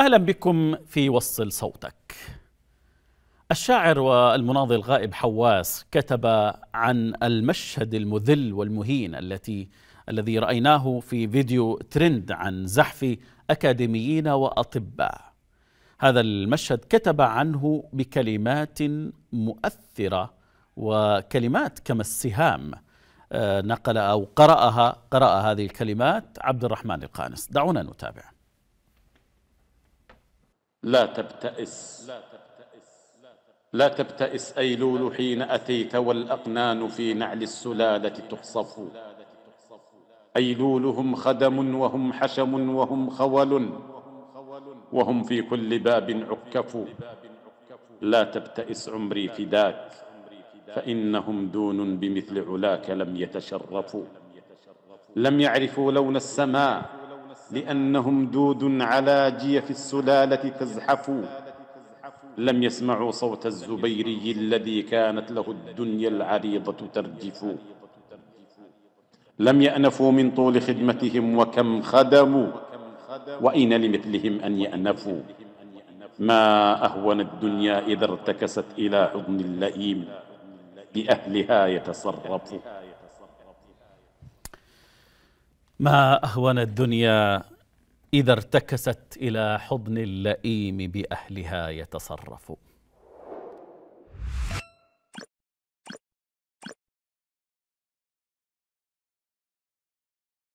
أهلا بكم في وصل صوتك الشاعر والمناضل غائب حواس كتب عن المشهد المذل والمهين التي الذي رأيناه في فيديو ترند عن زحف أكاديميين وأطباء هذا المشهد كتب عنه بكلمات مؤثرة وكلمات كما السهام آه، نقل أو قرأها قرأ هذه الكلمات عبد الرحمن القانس دعونا نتابع لا تبتئس لا تبتئس أيلول حين أتيت والأقنان في نعل السلالة أي لولهم خدم وهم حشم وهم خول وهم في كل باب عكف لا تبتئس عمري فداك فإنهم دون بمثل علاك لم يتشرفوا لم يعرفوا لون السماء لأنهم دود على جيف السلالة تزحف لم يسمعوا صوت الزبيري الذي كانت له الدنيا العريضة ترجف لم يأنفوا من طول خدمتهم وكم خدموا وأين لمثلهم أن يأنفوا ما أهون الدنيا إذا ارتكست إلى حضن اللئيم بأهلها يتصرف ما أهون الدنيا إذا ارتكست إلى حضن اللئيم بأهلها يتصرف